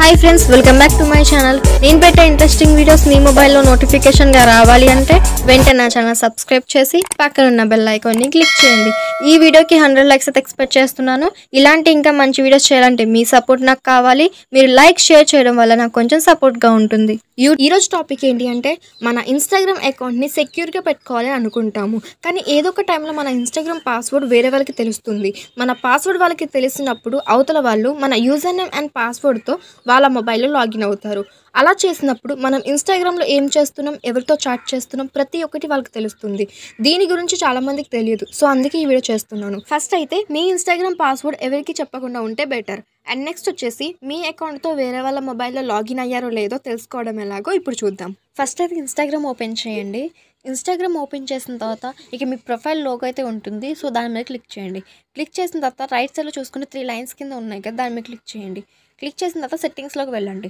hi friends welcome back to my channel నేను పెట్టే interesting videos మీ మొబైల్లో నోటిఫికేషన్గా రావాలి అంటే వెంటనే నా ఛానల్ సబ్స్క్రైబ్ చేసి పక్కన ఉన్న బెల్ ఐకాన్ని క్లిక్ చేయండి ఈ వీడియోకి హండ్రెడ్ లైక్స్ అయితే ఎక్స్పెక్ట్ చేస్తున్నాను ఇలాంటి ఇంకా మంచి వీడియోస్ చేయాలంటే మీ సపోర్ట్ నాకు కావాలి మీరు లైక్ షేర్ చేయడం వల్ల నాకు కొంచెం సపోర్ట్గా ఉంటుంది యూ ఈరోజు టాపిక్ ఏంటి అంటే మన ఇన్స్టాగ్రామ్ అకౌంట్ని సెక్యూర్గా పెట్టుకోవాలి అనుకుంటాము కానీ ఏదో ఒక టైంలో మన ఇన్స్టాగ్రామ్ పాస్వర్డ్ వేరే వాళ్ళకి తెలుస్తుంది మన పాస్వర్డ్ వాళ్ళకి తెలిసినప్పుడు అవతల వాళ్ళు మన యూజర్ నేమ్ అండ్ పాస్వర్డ్తో వాళ్ళ మొబైల్లో లాగిన్ అవుతారు అలా చేసినప్పుడు మనం ఇన్స్టాగ్రామ్లో ఏం చేస్తున్నాం ఎవరితో చాట్ చేస్తున్నాం ప్రతి ఒక్కటి వాళ్ళకి తెలుస్తుంది దీని గురించి చాలామందికి తెలియదు సో అందుకే ఈ వీడియో చేస్తున్నాను ఫస్ట్ అయితే మీ ఇన్స్టాగ్రామ్ పాస్వర్డ్ ఎవరికి చెప్పకుండా ఉంటే బెటర్ అండ్ నెక్స్ట్ వచ్చేసి మీ అకౌంట్తో వేరే వాళ్ళ మొబైల్లో లాగిన్ అయ్యారో లేదో తెలుసుకోవడం ఎలాగో ఇప్పుడు చూద్దాం ఫస్ట్ అయితే ఇన్స్టాగ్రామ్ ఓపెన్ చేయండి ఇన్స్టాగ్రామ్ ఓపెన్ చేసిన తర్వాత ఇక మీ ప్రొఫైల్ లోగో అయితే ఉంటుంది సో దాని మీద క్లిక్ చేయండి క్లిక్ చేసిన తర్వాత రైట్ సైడ్లో చూసుకుని త్రీ లైన్స్ కింద ఉన్నాయి కదా దాని మీద క్లిక్ చేయండి క్లిక్ చేసిన తర్వాత సెట్టింగ్స్లోకి వెళ్ళండి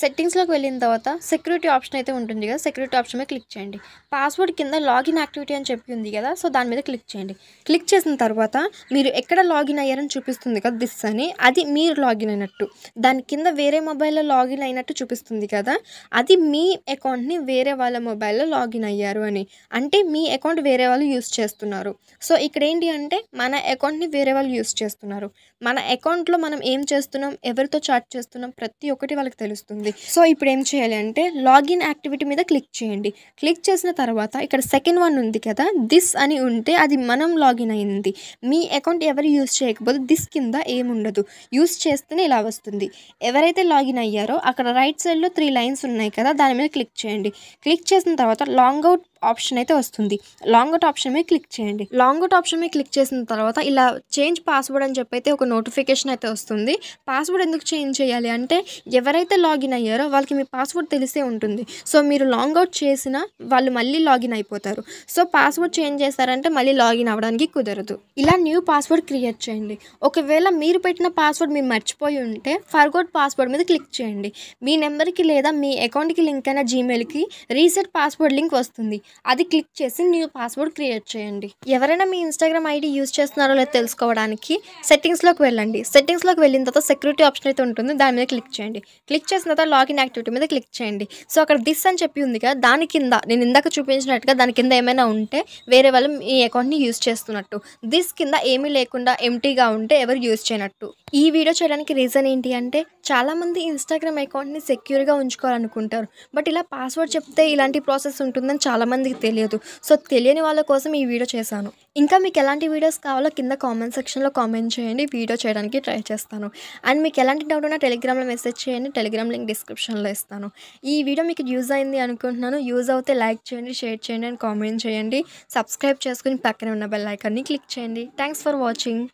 సెట్టింగ్స్లోకి వెళ్ళిన తర్వాత సెక్యూరిటీ ఆప్షన్ అయితే ఉంటుంది కదా సెక్యూరిటీ ఆప్షన్ మీద క్లిక్ చేయండి పాస్వర్డ్ కింద లాగిన్ యాక్టివిటీ అని చెప్పి ఉంది కదా సో దాని మీద క్లిక్ చేయండి క్లిక్ చేసిన తర్వాత మీరు ఎక్కడ లాగిన్ అయ్యారని చూపిస్తుంది కదా దిస్ అని అది మీరు లాగిన్ అయినట్టు దాని కింద వేరే మొబైల్లో లాగిన్ అయినట్టు చూపిస్తుంది కదా అది మీ అకౌంట్ని వేరే వాళ్ళ మొబైల్లో లాగిన్ అయ్యారు అని అంటే మీ అకౌంట్ వేరే వాళ్ళు యూస్ చేస్తున్నారు సో ఇక్కడ ఏంటి అంటే మన అకౌంట్ని వేరే వాళ్ళు యూస్ చేస్తున్నారు మన అకౌంట్లో మనం ఏం చేస్తున్నాం ఎవరితో చాట్ చేస్తున్నాం ప్రతి ఒక్కటి వాళ్ళకి తెలుస్తుంది వస్తుంది సో ఇప్పుడు ఏం చేయాలంటే లాగిన్ యాక్టివిటీ మీద క్లిక్ చేయండి క్లిక్ చేసిన తర్వాత ఇక్కడ సెకండ్ వన్ ఉంది కదా దిస్ అని ఉంటే అది మనం లాగిన్ అయింది మీ అకౌంట్ ఎవరు యూస్ చేయకపోతే దిస్ కింద ఏముండదు యూస్ చేస్తేనే ఇలా వస్తుంది ఎవరైతే లాగిన్ అయ్యారో అక్కడ రైట్ సైడ్లో త్రీ లైన్స్ ఉన్నాయి కదా దాని మీద క్లిక్ చేయండి క్లిక్ చేసిన తర్వాత లాంగ్ అవుట్ ఆప్షన్ అయితే వస్తుంది లాంగ్ అవుట్ ఆప్షన్ మీద క్లిక్ చేయండి లాంగ్ అవుట్ ఆప్షన్ మీద క్లిక్ చేసిన తర్వాత ఇలా చేంజ్ పాస్వర్డ్ అని చెప్పి అయితే ఒక నోటిఫికేషన్ అయితే వస్తుంది పాస్వర్డ్ ఎందుకు చేంజ్ చేయాలి అంటే ఎవరైతే లాగిన్ అయ్యారో వాళ్ళకి మీ పాస్వర్డ్ తెలిసే ఉంటుంది సో మీరు లాంగ్ అవుట్ చేసినా వాళ్ళు మళ్ళీ లాగిన్ అయిపోతారు సో పాస్వర్డ్ చేంజ్ చేస్తారంటే మళ్ళీ లాగిన్ అవ్వడానికి కుదరదు ఇలా న్యూ పాస్వర్డ్ క్రియేట్ చేయండి ఒకవేళ మీరు పెట్టిన పాస్వర్డ్ మీరు మర్చిపోయి ఉంటే ఫర్గోట్ పాస్వర్డ్ మీద క్లిక్ చేయండి మీ నెంబర్కి లేదా మీ అకౌంట్కి లింక్ అయిన జీమెయిల్కి రీసెట్ పాస్వర్డ్ లింక్ వస్తుంది అది క్లిక్ చేసి న్యూ పాస్వర్డ్ క్రియేట్ చేయండి ఎవరైనా మీ ఇన్స్టాగ్రామ్ ఐడి యూస్ చేస్తున్నారో లేదో తెలుసుకోవడానికి సెట్టింగ్స్లోకి వెళ్ళండి సెట్టింగ్స్లోకి వెళ్ళిన తర్వాత సెక్యూరిటీ ఆప్షన్ అయితే ఉంటుంది దాని మీద క్లిక్ చేయండి క్లిక్ చేసిన తర్వాత లాగిన్ యాక్టివిటీ మీద క్లిక్ చేయండి సో అక్కడ దిస్ అని చెప్పి ఉంది కదా దాని కింద నేను ఇందాక చూపించినట్టుగా దాని కింద ఏమైనా ఉంటే వేరే వాళ్ళు మీ అకౌంట్ని యూజ్ చేస్తున్నట్టు దిస్ కింద ఏమీ లేకుండా ఎంటీగా ఉంటే ఎవరు యూజ్ చేయనట్టు ఈ వీడియో చేయడానికి రీజన్ ఏంటి అంటే చాలామంది ఇన్స్టాగ్రామ్ అకౌంట్ని సెక్యూర్గా ఉంచుకోవాలనుకుంటారు బట్ ఇలా పాస్వర్డ్ చెప్తే ఇలాంటి ప్రాసెస్ ఉంటుందని చాలామంది చాలామందికి తెలియదు సో తెలియని వాళ్ళ కోసం ఈ వీడియో చేశాను ఇంకా మీకు ఎలాంటి వీడియోస్ కావాలో కింద కామెంట్ సెక్షన్లో కామెంట్ చేయండి వీడియో చేయడానికి ట్రై చేస్తాను అండ్ మీకు ఎలాంటి డౌట్ ఉన్నా టెలిగ్రామ్లో మెసేజ్ చేయండి టెలిగ్రామ్ లింక్ డిస్క్రిప్షన్లో ఇస్తాను ఈ వీడియో మీకు యూజ్ అయింది అనుకుంటున్నాను యూజ్ అవుతే లైక్ చేయండి షేర్ చేయండి అండ్ కామెంట్ చేయండి సబ్స్క్రైబ్ చేసుకుని పక్కనే ఉన్న బెల్ ఐకాన్ని క్లిక్ చేయండి థ్యాంక్స్ ఫర్ వాచింగ్